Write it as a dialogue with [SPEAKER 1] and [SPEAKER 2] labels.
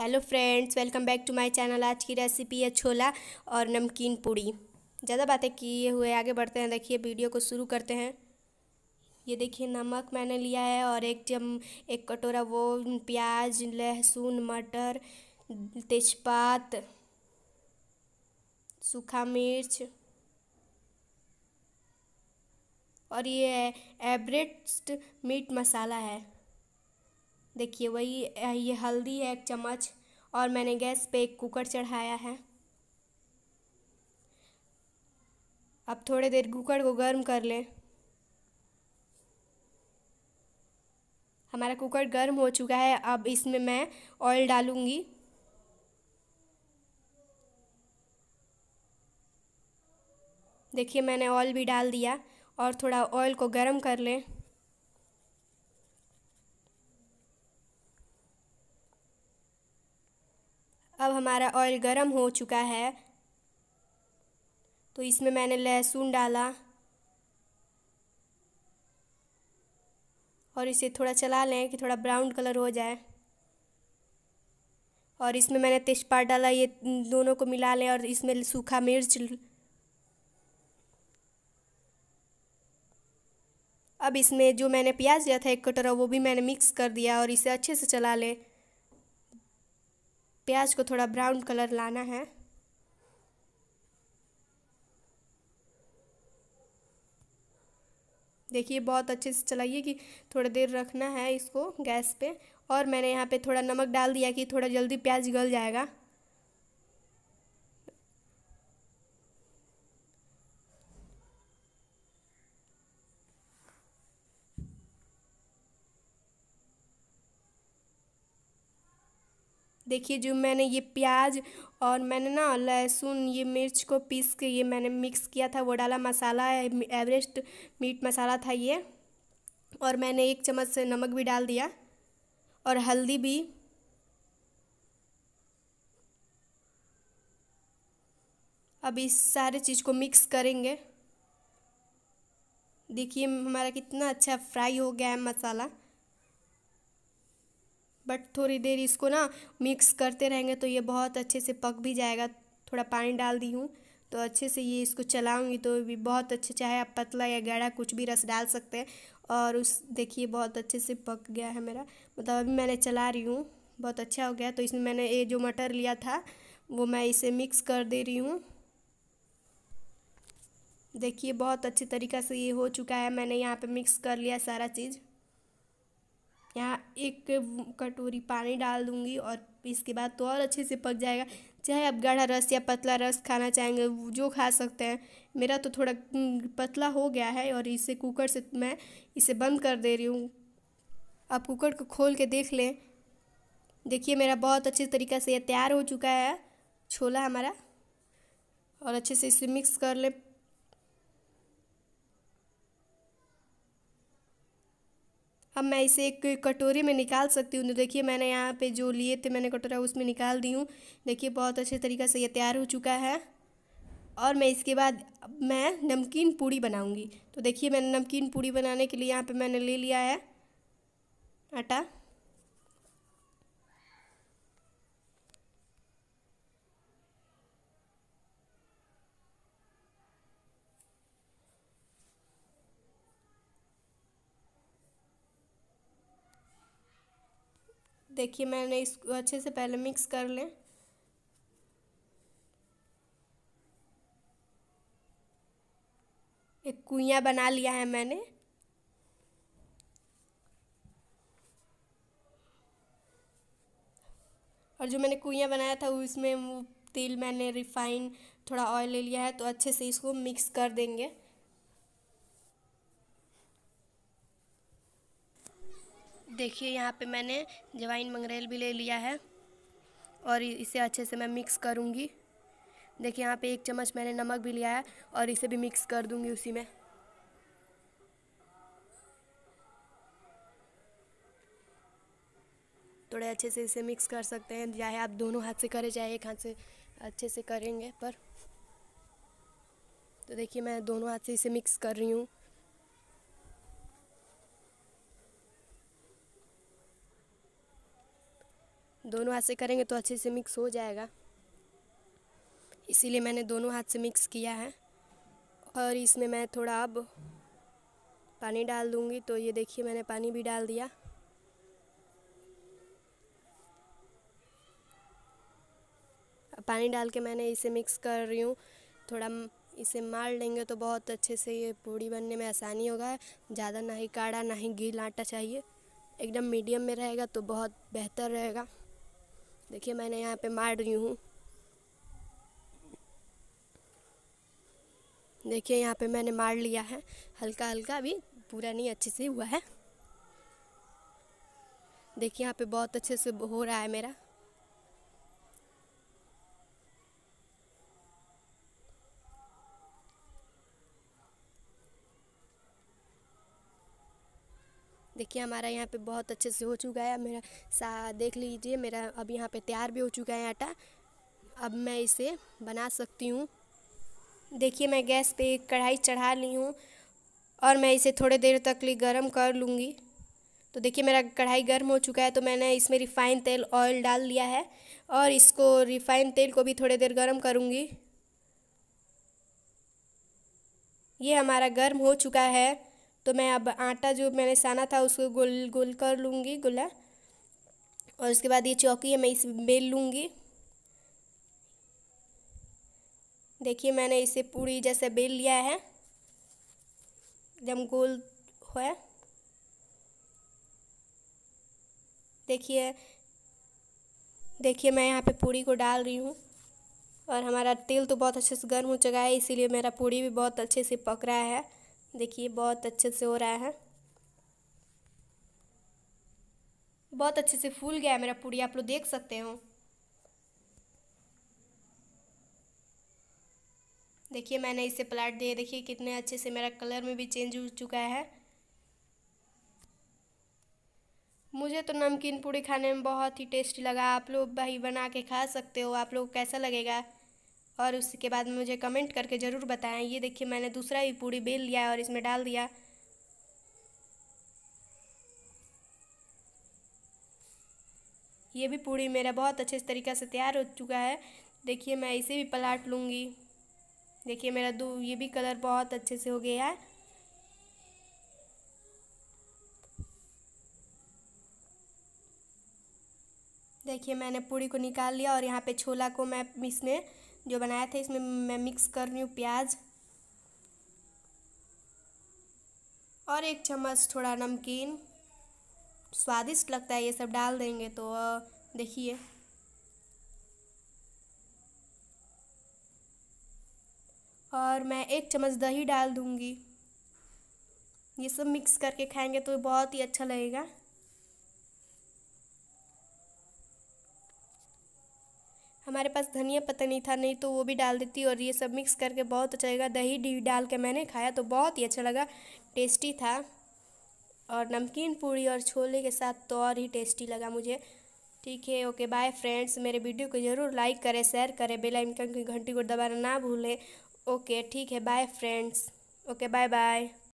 [SPEAKER 1] hello friends welcome back to my channel आज की recipe है छोला और नमकीन पूड़ी ज़्यादा बातें किए हुए आगे बढ़ते हैं देखिए वीडियो को शुरू करते हैं ये देखिए नमक मैंने लिया है और एक जम एक कटोरा वो प्याज लहसुन मटर तेजपात सूखा मिर्च और ये एवरेस्ट मीट मसाला है देखिए वही ये हल्दी है एक चम्मच और मैंने गैस पे एक कुकर चढ़ाया है अब थोड़ी देर कुकर को गर्म कर लें हमारा कुकर गर्म हो चुका है अब इसमें मैं ऑयल डालूँगी देखिए मैंने ऑयल भी डाल दिया और थोड़ा ऑयल को गर्म कर लें हमारा ऑयल गरम हो चुका है तो इसमें मैंने लहसुन डाला और इसे थोड़ा चला लें कि थोड़ा ब्राउन कलर हो जाए और इसमें मैंने तेजपात डाला ये दोनों को मिला लें और इसमें सूखा मिर्च अब इसमें जो मैंने प्याज लिया था एक कटोरा वो भी मैंने मिक्स कर दिया और इसे अच्छे से चला लें प्याज को थोड़ा ब्राउन कलर लाना है देखिए बहुत अच्छे से चलाइए कि थोड़ा देर रखना है इसको गैस पे और मैंने यहाँ पे थोड़ा नमक डाल दिया कि थोड़ा जल्दी प्याज गल जाएगा देखिए जो मैंने ये प्याज और मैंने ना लहसुन ये मिर्च को पीस के ये मैंने मिक्स किया था वो डाला मसाला एवरेस्ट मीट मसाला था ये और मैंने एक चम्मच से नमक भी डाल दिया और हल्दी भी अब इस सारे चीज़ को मिक्स करेंगे देखिए हमारा कितना अच्छा फ्राई हो गया है मसाला बट थोड़ी देर इसको ना मिक्स करते रहेंगे तो ये बहुत अच्छे से पक भी जाएगा थोड़ा पानी डाल दी हूँ तो अच्छे से ये इसको चलाऊंगी तो भी बहुत अच्छे चाहे आप पतला या गाढ़ा कुछ भी रस डाल सकते हैं और उस देखिए बहुत अच्छे से पक गया है मेरा मतलब अभी मैंने चला रही हूँ बहुत अच्छा हो गया तो इसमें मैंने ये जो मटर लिया था वो मैं इसे मिक्स कर दे रही हूँ देखिए बहुत अच्छे तरीक़ा से ये हो चुका है मैंने यहाँ पे मिक्स कर लिया सारा चीज़ यहाँ एक कटोरी पानी डाल दूँगी और इसके बाद तो और अच्छे से पक जाएगा चाहे आप गाढ़ा रस या पतला रस खाना चाहेंगे जो खा सकते हैं मेरा तो थोड़ा पतला हो गया है और इसे कुकर से मैं इसे बंद कर दे रही हूँ आप कुकर को खोल के देख लें देखिए मेरा बहुत अच्छे तरीक़े से यह तैयार हो चुका है छोला हमारा और अच्छे से इसे मिक्स कर लें अब मैं इसे एक कटोरे में निकाल सकती हूँ तो देखिए मैंने यहाँ पे जो लिए थे मैंने कटोरा उसमें निकाल दी हूँ देखिए बहुत अच्छे तरीक़े से ये तैयार हो चुका है और मैं इसके बाद मैं नमकीन पूड़ी बनाऊँगी तो देखिए मैंने नमकीन पूड़ी बनाने के लिए यहाँ पर मैंने ले लिया है आटा देखिए मैंने इसको अच्छे से पहले मिक्स कर लें एक कुइया बना लिया है मैंने और जो मैंने कुइया बनाया था उसमें वो तेल मैंने रिफाइन थोड़ा ऑयल ले लिया है तो अच्छे से इसको मिक्स कर देंगे देखिए यहाँ पे मैंने जवाइन मंगरेल भी ले लिया है और इसे अच्छे से मैं मिक्स करूँगी देखिए यहाँ पे एक चम्मच मैंने नमक भी लिया है और इसे भी मिक्स कर दूँगी उसी में थोड़े अच्छे से इसे मिक्स कर सकते हैं चाहे आप दोनों हाथ से करें चाहे एक हाथ से अच्छे से करेंगे पर तो देखिए मैं दोनों हाथ से इसे मिक्स कर रही हूँ दोनों हाथ से करेंगे तो अच्छे से मिक्स हो जाएगा इसीलिए मैंने दोनों हाथ से मिक्स किया है और इसमें मैं थोड़ा अब पानी डाल दूंगी तो ये देखिए मैंने पानी भी डाल दिया पानी डाल के मैंने इसे मिक्स कर रही हूँ थोड़ा इसे मार लेंगे तो बहुत अच्छे से ये पूड़ी बनने में आसानी होगा ज़्यादा ना ही काढ़ा ना ही गीला आटा चाहिए एकदम मीडियम में रहेगा तो बहुत बेहतर रहेगा देखिए मैंने यहाँ पे मार रही हूँ देखिए यहाँ पे मैंने मार लिया है हल्का हल्का भी पूरा नहीं अच्छे से हुआ है देखिए यहाँ पे बहुत अच्छे से हो रहा है मेरा देखिए हमारा यहाँ पे बहुत अच्छे से हो चुका है मेरा सा देख लीजिए मेरा अब यहाँ पे तैयार भी हो चुका है आटा अब मैं इसे बना सकती हूँ देखिए मैं गैस पे कढ़ाई चढ़ा ली हूँ और मैं इसे थोड़ी देर तक लिए गर्म कर लूँगी तो देखिए मेरा कढ़ाई गर्म हो चुका है तो मैंने इसमें रिफ़ाइन तेल ऑयल डाल दिया है और इसको रिफ़ाइन तेल को भी थोड़ी देर गर्म करूँगी ये हमारा गर्म हो चुका है तो मैं अब आटा जो मैंने साना था उसको गोल गोल कर लूँगी गोला और उसके बाद ये चौकी है मैं इसे बेल लूँगी देखिए मैंने इसे पूरी जैसे बेल लिया है एकदम गोल हो देखिए देखिए मैं यहाँ पे पूरी को डाल रही हूँ और हमारा तेल तो बहुत अच्छे से गर्म हो चुका है इसीलिए मेरा पूरी भी बहुत अच्छे से पक रहा है देखिए बहुत अच्छे से हो रहा है बहुत अच्छे से फूल गया है मेरा पूड़ी आप लोग देख सकते हो देखिए मैंने इसे प्लाट दिया देखिए कितने अच्छे से मेरा कलर में भी चेंज हो चुका है मुझे तो नमकीन पूड़ी खाने में बहुत ही टेस्टी लगा आप लोग भाई बना के खा सकते हो आप लोग कैसा लगेगा और उसके बाद मुझे कमेंट करके ज़रूर बताएं ये देखिए मैंने दूसरा भी पूड़ी बेल लिया और इसमें डाल दिया ये भी पूड़ी मेरा बहुत अच्छे तरीक़े से तैयार हो चुका है देखिए मैं इसे भी पलाट लूँगी देखिए मेरा दो ये भी कलर बहुत अच्छे से हो गया है देखिए मैंने पूड़ी को निकाल लिया और यहाँ पे छोला को मैं इसमें जो बनाया था इसमें मैं मिक्स कर रही हूँ प्याज और एक चम्मच थोड़ा नमकीन स्वादिष्ट लगता है ये सब डाल देंगे तो देखिए और मैं एक चम्मच दही डाल दूँगी ये सब मिक्स करके खाएंगे तो बहुत ही अच्छा लगेगा हमारे पास धनिया पत्ता नहीं था नहीं तो वो भी डाल देती और ये सब मिक्स करके बहुत अच्छा लगा दही डी डाल के मैंने खाया तो बहुत ही अच्छा लगा टेस्टी था और नमकीन पूड़ी और छोले के साथ तो और ही टेस्टी लगा मुझे ठीक है ओके बाय फ्रेंड्स मेरे वीडियो को ज़रूर लाइक करें शेयर करें बेल आइकन की घंटी को दबाना ना भूलें ओके ठीक है bye friends okay bye bye